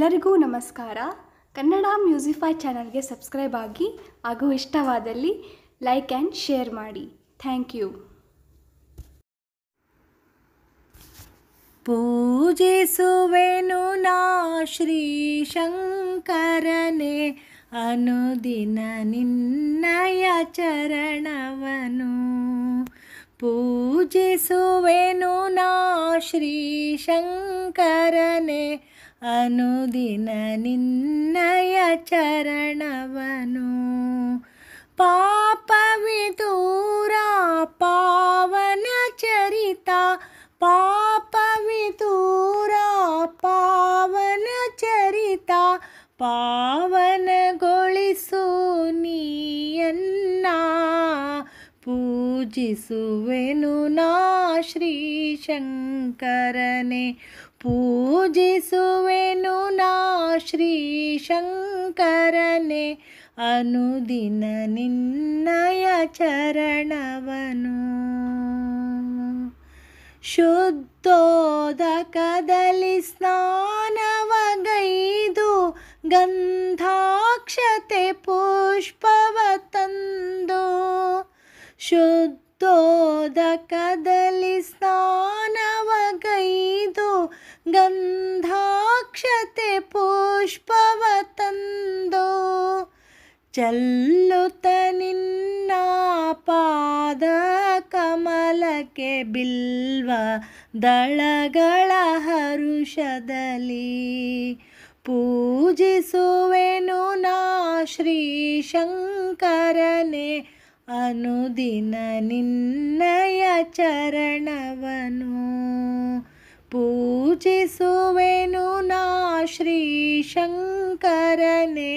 ಎಲ್ಲರಿಗೂ ನಮಸ್ಕಾರ ಕನ್ನಡ ಮ್ಯೂಸಿಫೈ ಚಾನಲ್ಗೆ ಸಬ್ಸ್ಕ್ರೈಬ್ ಆಗಿ ಹಾಗೂ ಇಷ್ಟವಾದಲ್ಲಿ ಲೈಕ್ ಆ್ಯಂಡ್ ಶೇರ್ ಮಾಡಿ ಥ್ಯಾಂಕ್ ಯು ಪೂಜಿಸುವೆನು ನಾ ಶ್ರೀ ಶಂಕರನೇ ಅನುದಿನ ನಿನ್ನಯ ಚರಣವನು ಪೂಜಿಸುವೆನು ನಾ ಶ್ರೀ ಶಂಕರನೇ अनुदिन निन्नय चरणव पापवि पावन चरिता पापवितुरा पावन चरिता पावनग नीयन्ना पूजना श्रीशङ्कर ಶಂಕರನೇ ಪೂಜಿಸುವೆನು ನಾ ಶ್ರೀ ಶಂಕರನೇ ಅನುದಿನ ನಿನ್ನಯ ಚರಣವನು ಶುದ್ಧೋದಕದಲ್ಲಿ ಸ್ನಾನವಗೈದು ಗಂಧಾಕ್ಷತೆ ಪುಷ್ಪವ ತಂದು ಶುದ್ಧೋದಕದ ಚಲ್ಲುತ್ತ ನಿನ್ನ ಪಾದ ಕಮಲಕ್ಕೆ ಬಿಲ್ವ ದಳಗಳ ಹರುಷದಲ್ಲಿ ಪೂಜಿಸುವೆನು ನಾ ಶ್ರೀ ಶಂಕರನೆ ಅನುದಿನ ನಿನ್ನಯ ಚರಣವನು ಪೂಜಿಸುವೆನು ನಾ ಶ್ರೀ ಶಂಕರನೇ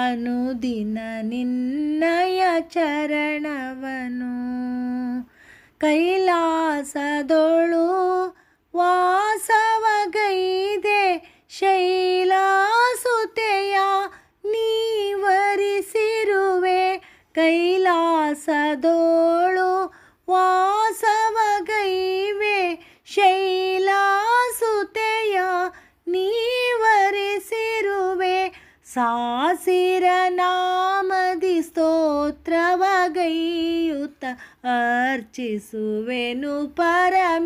ಅನುದಿನ ನಿನ್ನಯ ಚರಣವನು ಕೈಲಾಸದೊಳು ವಾಸವಗೈದೆ ಶೈಲಾಸುತೆಯ ನೀವರಿಸಿರುವೆ ಕೈಲಾಸದೋಳು ವಾಸವಗೈವೆ ಶೈಲಾಸುತೆಯ ನೀವರಿಸಿರುವೆ ಸಾಸಿ ಅರ್ಚಿಸುವೆನು ಪರಮೇಶ್ವರನೇ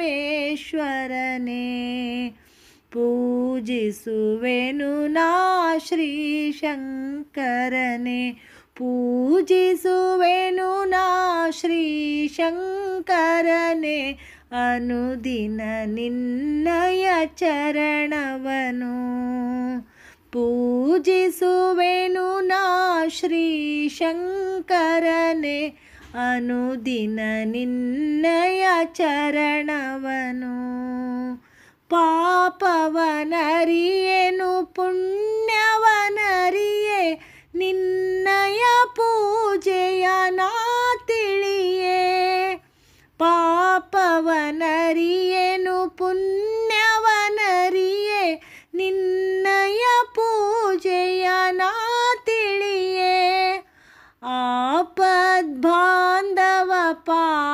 ಪೂಜಿಸುವೆನು ನಾ ಶ್ರೀ ಶಂಕರನೇ ಪೂಜಿಸುವೆನು ನಾ ಶ್ರೀ ಶಂಕರನೇ ಅನುದಿನ ನಿನ್ನಯ ಚರಣವನು ಪೂಜಿಸುವೆನು ನಾ ಶ್ರೀ ಶಂಕರನೇ ಅನುದಿನ ನಿನ್ನಯ ಚರಣವನು ಪಾಪವನರಿಯೇನು ಪುಣ್ಯವನರಿಯೇ ನಿನ್ನಯ ಪೂಜೆಯ ನಾ ತಿಳಿಯೇ ಪಾಪವನರಿಯೇನು ಪುಣ್ಯ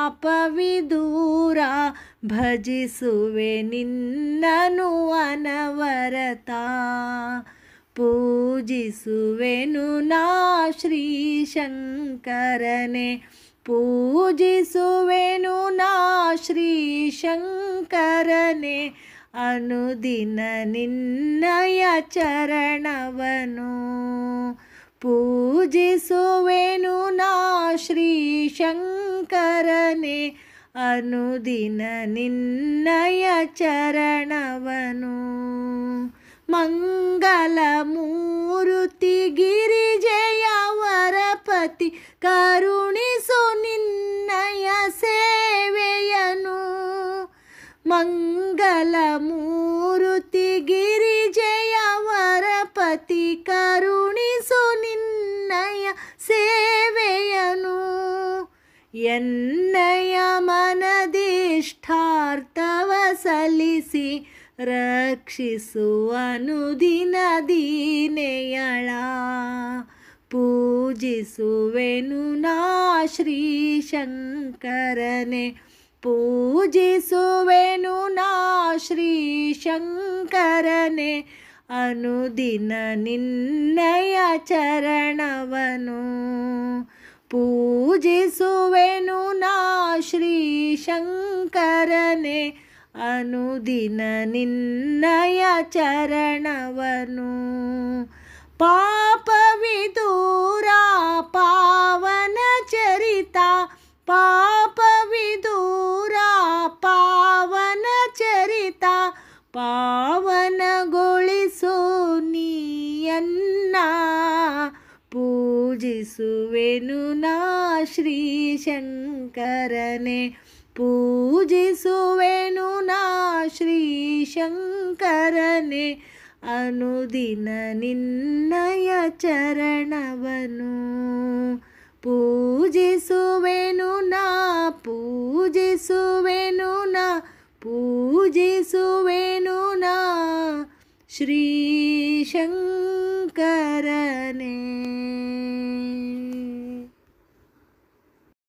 ಪಾಪವಿದೂರ ಭಜಿಸುವೆ ನಿನ್ನನು ಅನವರತ ಪೂಜಿಸುವೆನು ನಾ ಶ್ರೀ ಶಂಕರನೆ ಪೂಜಿಸುವೆನು ನಾ ಶ್ರೀ ಶಂಕರನೆ ಅನುದಿನ ನಿನ್ನಯ ಚರಣವನು ಪೂಜಿಸುವೆನು ನಾ ಶ್ರೀ ಶಂಕರನೇ ಅನುದಿನ ನಿನ್ನಯ ಚರಣವನು ಮಂಗಲ ಮೂರುತಿ ಗಿರಿಜಯ ವರಪತಿ ಕರುಣಿಸು ನಿನ್ನಯ ಸೇವೆಯನು ಮಂಗಲ ಮೂರುತಿ ಗಿರಿಜಯ ವರಪತಿ ಕರುಣಿ ಸೇವೆಯನು ಎನ್ನಯ ಮನದಿಷ್ಠಾರ್ಥವ ಸಲ್ಲಿಸಿ ರಕ್ಷಿಸುವನು ದಿನ ದೀನೆಯಳ ಪೂಜಿಸುವೆನು ನಾ ಶ್ರೀ ಶಂಕರನೆ ಪೂಜಿಸುವೆನು ನಾ ಶ್ರೀ ಶಂಕರನೆ ಅನುದಿನ ನಿನ್ನಯ ಚರಣವನು ಪೂಜಿಸುವೆನು ನಾ ಶ್ರೀ ಶಂಕರನೇ ಅನುದಿನ ನಿನ್ನಯ ಚರಣವನು ಪಾಪವಿದೂರ ಪಾವನ ಚರಿತ ಪಾ ಪೂಜಿಸುವೆನು ನಾ ಶ್ರೀ ಶಂಕರನೆ ಪೂಜಿಸುವೆನು ನಾ ಶ್ರೀ ಶಂಕರನೆ ಅನುದಿನ ನಿನ್ನಯ ಚರಣವನು ಪೂಜಿಸುವೆನು ನಾ ಪೂಜಿಸುವೆನು ನಾ ಪೂಜಿಸುವೆನು ನಾ ಶ್ರೀ